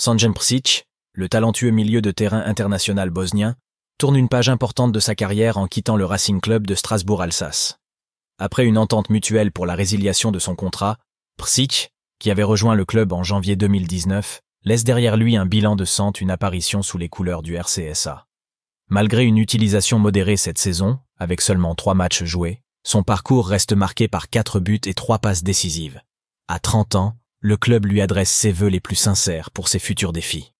Sanjan Prsic, le talentueux milieu de terrain international bosnien, tourne une page importante de sa carrière en quittant le Racing Club de Strasbourg-Alsace. Après une entente mutuelle pour la résiliation de son contrat, Prsic, qui avait rejoint le club en janvier 2019, laisse derrière lui un bilan de cent une apparition sous les couleurs du RCSA. Malgré une utilisation modérée cette saison, avec seulement trois matchs joués, son parcours reste marqué par quatre buts et trois passes décisives. À 30 ans, le club lui adresse ses vœux les plus sincères pour ses futurs défis.